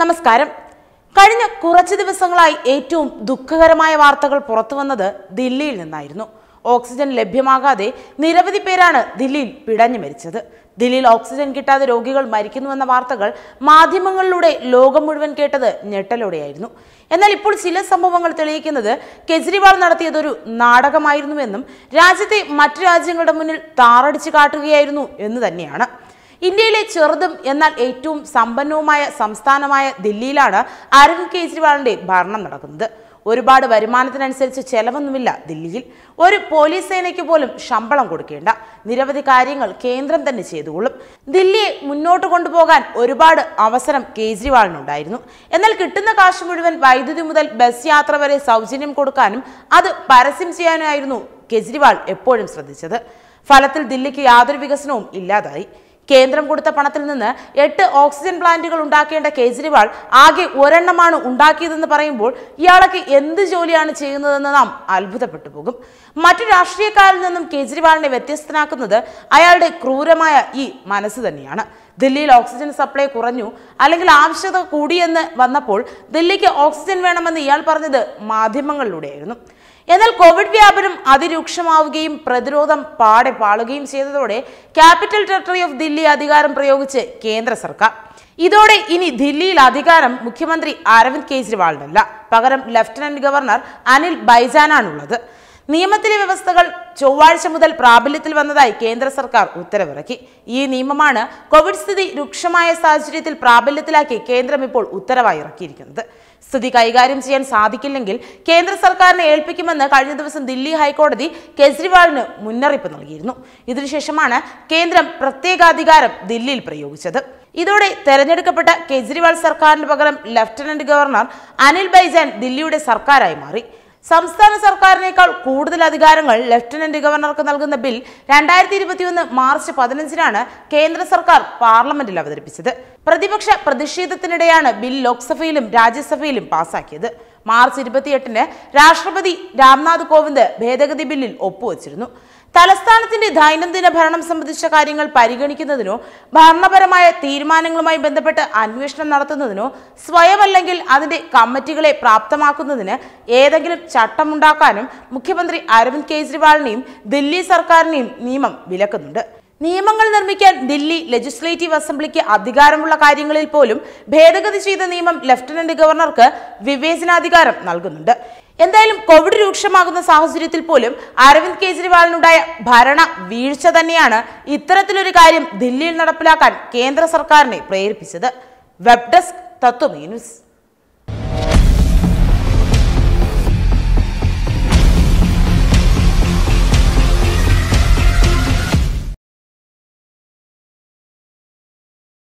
നമസ്കാരം കഴിഞ്ഞ കുറച്ച് ദിവസങ്ങളായി ഏറ്റവും ദുഃഖകരമായ വാർത്തകൾ പുറത്തു വന്നത് ദില്ലിയിൽ നിന്നായിരുന്നു ഓക്സിജൻ ലഭ്യമാകാതെ നിരവധി പേരാണ് ദില്ലിയിൽ പിടഞ്ഞു മരിച്ചത് ദില്ലിയിൽ ഓക്സിജൻ കിട്ടാതെ രോഗികൾ മരിക്കുന്നുവെന്ന വാർത്തകൾ മാധ്യമങ്ങളിലൂടെ ലോകം മുഴുവൻ കേട്ടത് ഞെട്ടലോടെയായിരുന്നു എന്നാൽ ഇപ്പോൾ ചില സംഭവങ്ങൾ തെളിയിക്കുന്നത് കെജ്രിവാൾ നടത്തിയതൊരു നാടകമായിരുന്നുവെന്നും രാജ്യത്തെ മറ്റു രാജ്യങ്ങളുടെ മുന്നിൽ താറടിച്ചു കാട്ടുകയായിരുന്നു എന്ന് തന്നെയാണ് ഇന്ത്യയിലെ ചെറുതും എന്നാൽ ഏറ്റവും സമ്പന്നവുമായ സംസ്ഥാനമായ ദില്ലിയിലാണ് അരവിന്ദ് കെജ്രിവാളിന്റെ ഭരണം നടക്കുന്നത് ഒരുപാട് വരുമാനത്തിനനുസരിച്ച് ചെലവൊന്നുമില്ല ദില്ലിയിൽ ഒരു പോലീസ് സേനയ്ക്ക് പോലും ശമ്പളം കൊടുക്കേണ്ട നിരവധി കാര്യങ്ങൾ കേന്ദ്രം തന്നെ ചെയ്തുകൊള്ളും ദില്ലിയെ മുന്നോട്ട് കൊണ്ടുപോകാൻ ഒരുപാട് അവസരം കേജ്രിവാളിനുണ്ടായിരുന്നു എന്നാൽ കിട്ടുന്ന കാശ് മുഴുവൻ വൈദ്യുതി മുതൽ ബസ് യാത്ര വരെ സൗജന്യം കൊടുക്കാനും അത് പരസ്യം ചെയ്യാനുമായിരുന്നു കെജ്രിവാൾ എപ്പോഴും ശ്രദ്ധിച്ചത് ഫലത്തിൽ ദില്ലിക്ക് യാതൊരു വികസനവും ഇല്ലാതായി കേന്ദ്രം കൊടുത്ത പണത്തിൽ നിന്ന് എട്ട് ഓക്സിജൻ പ്ലാന്റുകൾ ഉണ്ടാക്കേണ്ട കേജ്രിവാൾ ആകെ ഒരെണ്ണമാണ് ഉണ്ടാക്കിയതെന്ന് പറയുമ്പോൾ ഇയാളൊക്കെ എന്ത് ജോലിയാണ് ചെയ്യുന്നതെന്ന് നാം അത്ഭുതപ്പെട്ടു പോകും മറ്റു രാഷ്ട്രീയക്കാരിൽ നിന്നും കേജ്രിവാളിനെ വ്യത്യസ്തനാക്കുന്നത് അയാളുടെ ക്രൂരമായ ഈ മനസ്സ് തന്നെയാണ് ദില്ലിയിൽ ഓക്സിജൻ സപ്ലൈ കുറഞ്ഞു അല്ലെങ്കിൽ ആവശ്യകത കൂടിയെന്ന് വന്നപ്പോൾ ദില്ലിക്ക് ഓക്സിജൻ വേണമെന്ന് ഇയാൾ പറഞ്ഞത് മാധ്യമങ്ങളിലൂടെയായിരുന്നു എന്നാൽ കോവിഡ് വ്യാപനം അതിരൂക്ഷമാവുകയും പ്രതിരോധം പാടെ പാളുകയും ചെയ്തതോടെ ക്യാപിറ്റൽ ടെറിട്ടറി ഓഫ് ദില്ലി അധികാരം പ്രയോഗിച്ച് കേന്ദ്ര സർക്കാർ ഇതോടെ ഇനി ദില്ലിയിൽ അധികാരം മുഖ്യമന്ത്രി അരവിന്ദ് കെജ്രിവാളിനല്ല പകരം ലഫ്റ്റനന്റ് ഗവർണർ അനിൽ ബൈജാനാണുള്ളത് നിയമത്തിലെ വ്യവസ്ഥകൾ ചൊവ്വാഴ്ച മുതൽ പ്രാബല്യത്തിൽ വന്നതായി കേന്ദ്ര സർക്കാർ ഉത്തരവിറക്കി ഈ നിയമമാണ് കോവിഡ് സ്ഥിതി രൂക്ഷമായ സാഹചര്യത്തിൽ പ്രാബല്യത്തിലാക്കി കേന്ദ്രം ഇപ്പോൾ ഉത്തരവായി ഇറക്കിയിരിക്കുന്നത് സ്ഥിതി കൈകാര്യം ചെയ്യാൻ സാധിക്കില്ലെങ്കിൽ കേന്ദ്ര സർക്കാരിനെ ഏൽപ്പിക്കുമെന്ന് കഴിഞ്ഞ ദിവസം ദില്ലി ഹൈക്കോടതി കെജ്രിവാളിന് മുന്നറിയിപ്പ് നൽകിയിരുന്നു ഇതിനുശേഷമാണ് കേന്ദ്രം പ്രത്യേകാധികാരം ദില്ലിയിൽ പ്രയോഗിച്ചത് ഇതോടെ തെരഞ്ഞെടുക്കപ്പെട്ട കെജ്രിവാൾ സർക്കാരിന് പകരം ലഫ്റ്റനന്റ് ഗവർണർ അനിൽ ബൈജാൻ ദില്ലിയുടെ സർക്കാരായി മാറി സംസ്ഥാന സർക്കാരിനേക്കാൾ കൂടുതൽ അധികാരങ്ങൾ ലഫ്റ്റനന്റ് ഗവർണർക്ക് നൽകുന്ന ബിൽ രണ്ടായിരത്തി ഇരുപത്തിയൊന്ന് മാർച്ച് പതിനഞ്ചിനാണ് കേന്ദ്ര സർക്കാർ പാർലമെന്റിൽ അവതരിപ്പിച്ചത് പ്രതിപക്ഷ പ്രതിഷേധത്തിനിടെയാണ് ബിൽ ലോക്സഭയിലും രാജ്യസഭയിലും പാസാക്കിയത് മാർച്ച് ഇരുപത്തിയെട്ടിന് രാഷ്ട്രപതി രാംനാഥ് കോവിന്ദ് ഭേദഗതി ബില്ലിൽ ഒപ്പുവച്ചിരുന്നു തലസ്ഥാനത്തിന്റെ ദൈനംദിന ഭരണം സംബന്ധിച്ച കാര്യങ്ങൾ പരിഗണിക്കുന്നതിനോ ഭരണപരമായ തീരുമാനങ്ങളുമായി ബന്ധപ്പെട്ട് അന്വേഷണം നടത്തുന്നതിനോ സ്വയമല്ലെങ്കിൽ അതിന്റെ കമ്മിറ്റികളെ പ്രാപ്തമാക്കുന്നതിന് ഏതെങ്കിലും ചട്ടമുണ്ടാക്കാനും മുഖ്യമന്ത്രി അരവിന്ദ് കെജ്രിവാളിനെയും ദില്ലി സർക്കാരിനെയും നിയമം വിലക്കുന്നുണ്ട് നിയമങ്ങൾ നിർമ്മിക്കാൻ ദില്ലി ലെജിസ്ലേറ്റീവ് അസംബ്ലിക്ക് അധികാരമുള്ള കാര്യങ്ങളിൽ പോലും ഭേദഗതി ചെയ്ത നിയമം ലഫ്റ്റനന്റ് ഗവർണർക്ക് വിവേചനാധികാരം നൽകുന്നുണ്ട് എന്തായാലും കോവിഡ് രൂക്ഷമാകുന്ന സാഹചര്യത്തിൽ പോലും അരവിന്ദ് കെജ്രിവാളിനുണ്ടായ ഭരണ വീഴ്ച തന്നെയാണ് ഇത്തരത്തിലൊരു കാര്യം ദില്ലിയിൽ നടപ്പിലാക്കാൻ കേന്ദ്ര സർക്കാരിനെ പ്രേരിപ്പിച്ചത് വെബ് ഡെസ്ക് തത്വമേ ന്യൂസ്